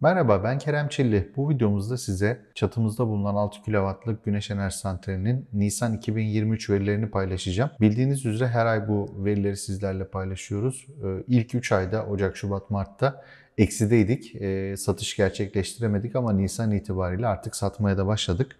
Merhaba ben Kerem Çilli. Bu videomuzda size çatımızda bulunan 6 kW'lık güneş enerji santralinin Nisan 2023 verilerini paylaşacağım. Bildiğiniz üzere her ay bu verileri sizlerle paylaşıyoruz. Ee, ilk 3 ayda Ocak, Şubat, Mart'ta eksideydik. Ee, satış gerçekleştiremedik ama Nisan itibariyle artık satmaya da başladık.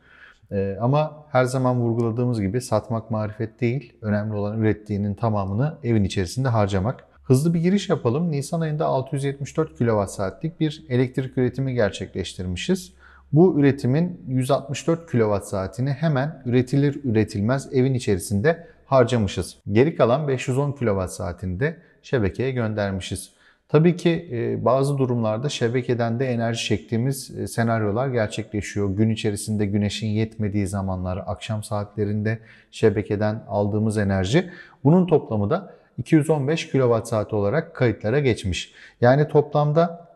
Ee, ama her zaman vurguladığımız gibi satmak marifet değil. Önemli olan ürettiğinin tamamını evin içerisinde harcamak. Hızlı bir giriş yapalım. Nisan ayında 674 saatlik bir elektrik üretimi gerçekleştirmişiz. Bu üretimin 164 saatini hemen üretilir üretilmez evin içerisinde harcamışız. Geri kalan 510 saatini de şebekeye göndermişiz. Tabii ki e, bazı durumlarda şebekeden de enerji çektiğimiz e, senaryolar gerçekleşiyor. Gün içerisinde güneşin yetmediği zamanlar, akşam saatlerinde şebekeden aldığımız enerji. Bunun toplamı da 215 saat olarak kayıtlara geçmiş. Yani toplamda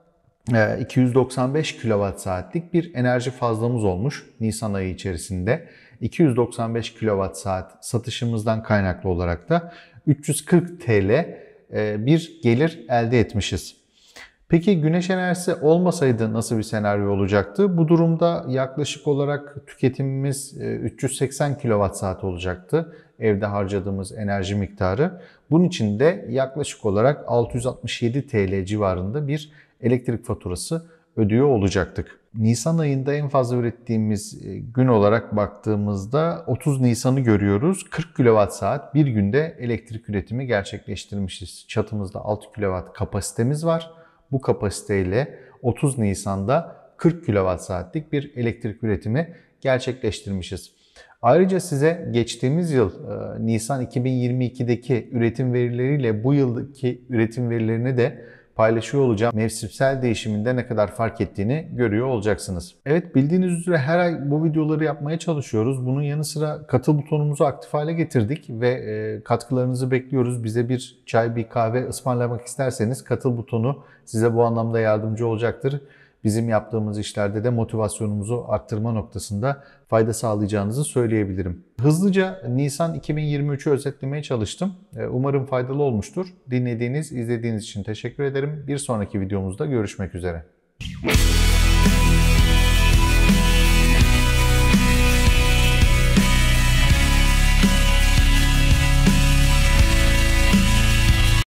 295 e, kWh'lik bir enerji fazlamız olmuş Nisan ayı içerisinde. 295 saat satışımızdan kaynaklı olarak da 340 TL e, bir gelir elde etmişiz. Peki güneş enerjisi olmasaydı nasıl bir senaryo olacaktı? Bu durumda yaklaşık olarak tüketimimiz 380 e, kWh olacaktı. Evde harcadığımız enerji miktarı. Bunun için de yaklaşık olarak 667 TL civarında bir elektrik faturası ödüyor olacaktık. Nisan ayında en fazla ürettiğimiz e, gün olarak baktığımızda 30 Nisan'ı görüyoruz. 40 kWh bir günde elektrik üretimi gerçekleştirmişiz. Çatımızda 6 kW kapasitemiz var bu kapasiteyle 30 Nisan'da 40 kWh saatlik bir elektrik üretimi gerçekleştirmişiz. Ayrıca size geçtiğimiz yıl e, Nisan 2022'deki üretim verileriyle bu yıldaki üretim verilerini de paylaşıyor olacağım. Mevsimsel değişiminde ne kadar fark ettiğini görüyor olacaksınız. Evet bildiğiniz üzere her ay bu videoları yapmaya çalışıyoruz. Bunun yanı sıra katıl butonumuzu aktif hale getirdik ve e, katkılarınızı bekliyoruz. Bize bir çay, bir kahve ısmarlamak isterseniz katıl butonu size bu anlamda yardımcı olacaktır bizim yaptığımız işlerde de motivasyonumuzu arttırma noktasında fayda sağlayacağınızı söyleyebilirim. Hızlıca Nisan 2023'ü özetlemeye çalıştım. E, umarım faydalı olmuştur. Dinlediğiniz, izlediğiniz için teşekkür ederim. Bir sonraki videomuzda görüşmek üzere.